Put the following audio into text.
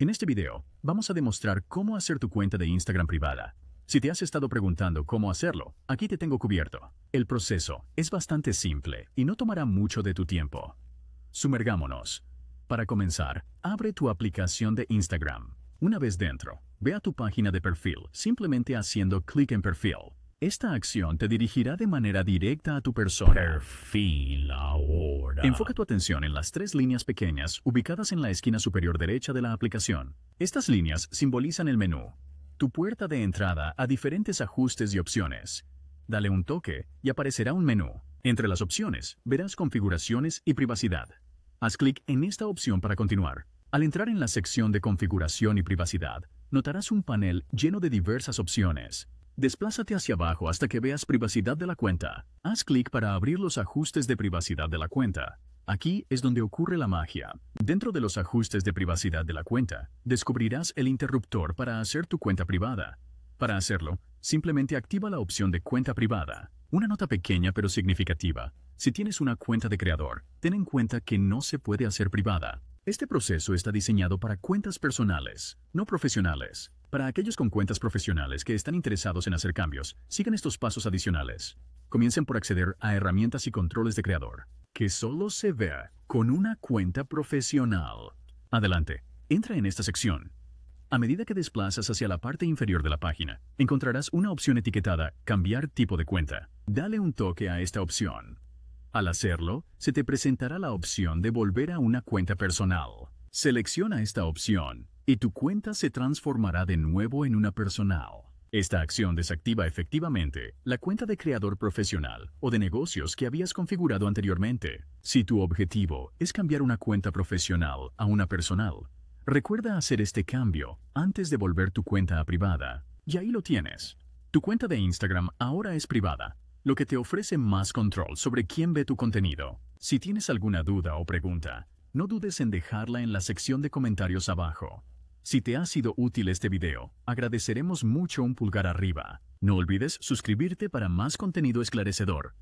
En este video, vamos a demostrar cómo hacer tu cuenta de Instagram privada. Si te has estado preguntando cómo hacerlo, aquí te tengo cubierto. El proceso es bastante simple y no tomará mucho de tu tiempo. Sumergámonos. Para comenzar, abre tu aplicación de Instagram. Una vez dentro, ve a tu página de perfil simplemente haciendo clic en perfil. Esta acción te dirigirá de manera directa a tu persona. Enfoca tu atención en las tres líneas pequeñas ubicadas en la esquina superior derecha de la aplicación. Estas líneas simbolizan el menú, tu puerta de entrada a diferentes ajustes y opciones. Dale un toque y aparecerá un menú. Entre las opciones verás configuraciones y privacidad. Haz clic en esta opción para continuar. Al entrar en la sección de configuración y privacidad, notarás un panel lleno de diversas opciones. Desplázate hacia abajo hasta que veas Privacidad de la cuenta. Haz clic para abrir los ajustes de privacidad de la cuenta. Aquí es donde ocurre la magia. Dentro de los ajustes de privacidad de la cuenta, descubrirás el interruptor para hacer tu cuenta privada. Para hacerlo, simplemente activa la opción de cuenta privada. Una nota pequeña pero significativa. Si tienes una cuenta de creador, ten en cuenta que no se puede hacer privada. Este proceso está diseñado para cuentas personales, no profesionales. Para aquellos con cuentas profesionales que están interesados en hacer cambios, sigan estos pasos adicionales. Comiencen por acceder a herramientas y controles de creador, que solo se vea con una cuenta profesional. Adelante, entra en esta sección. A medida que desplazas hacia la parte inferior de la página, encontrarás una opción etiquetada Cambiar tipo de cuenta. Dale un toque a esta opción. Al hacerlo, se te presentará la opción de volver a una cuenta personal. Selecciona esta opción y tu cuenta se transformará de nuevo en una personal. Esta acción desactiva efectivamente la cuenta de creador profesional o de negocios que habías configurado anteriormente. Si tu objetivo es cambiar una cuenta profesional a una personal, recuerda hacer este cambio antes de volver tu cuenta a privada. Y ahí lo tienes. Tu cuenta de Instagram ahora es privada, lo que te ofrece más control sobre quién ve tu contenido. Si tienes alguna duda o pregunta, no dudes en dejarla en la sección de comentarios abajo. Si te ha sido útil este video, agradeceremos mucho un pulgar arriba. No olvides suscribirte para más contenido esclarecedor.